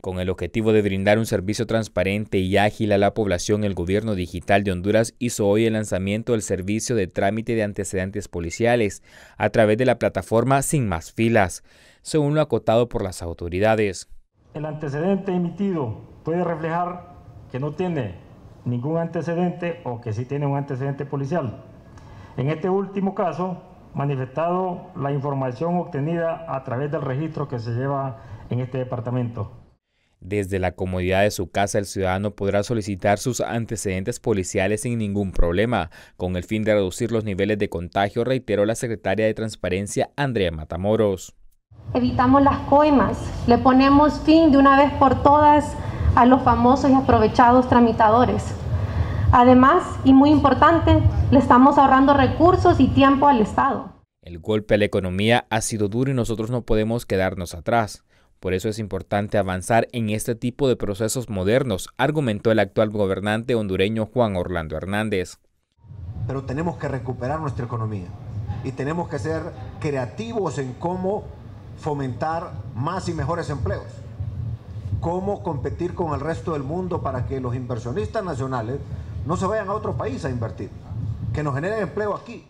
Con el objetivo de brindar un servicio transparente y ágil a la población, el Gobierno Digital de Honduras hizo hoy el lanzamiento del servicio de trámite de antecedentes policiales a través de la plataforma Sin Más Filas, según lo acotado por las autoridades. El antecedente emitido puede reflejar que no tiene ningún antecedente o que sí tiene un antecedente policial. En este último caso, manifestado la información obtenida a través del registro que se lleva en este departamento. Desde la comodidad de su casa, el ciudadano podrá solicitar sus antecedentes policiales sin ningún problema. Con el fin de reducir los niveles de contagio, reiteró la secretaria de Transparencia, Andrea Matamoros. Evitamos las coimas, le ponemos fin de una vez por todas a los famosos y aprovechados tramitadores. Además, y muy importante, le estamos ahorrando recursos y tiempo al Estado. El golpe a la economía ha sido duro y nosotros no podemos quedarnos atrás. Por eso es importante avanzar en este tipo de procesos modernos, argumentó el actual gobernante hondureño Juan Orlando Hernández. Pero tenemos que recuperar nuestra economía y tenemos que ser creativos en cómo fomentar más y mejores empleos, cómo competir con el resto del mundo para que los inversionistas nacionales no se vayan a otro país a invertir, que nos generen empleo aquí.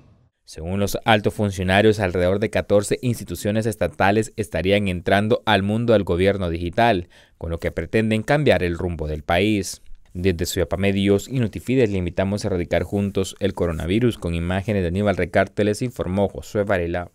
Según los altos funcionarios, alrededor de 14 instituciones estatales estarían entrando al mundo del gobierno digital, con lo que pretenden cambiar el rumbo del país. Desde su Medios y Notifides le invitamos a erradicar juntos el coronavirus con imágenes de Aníbal les informó Josué Varela.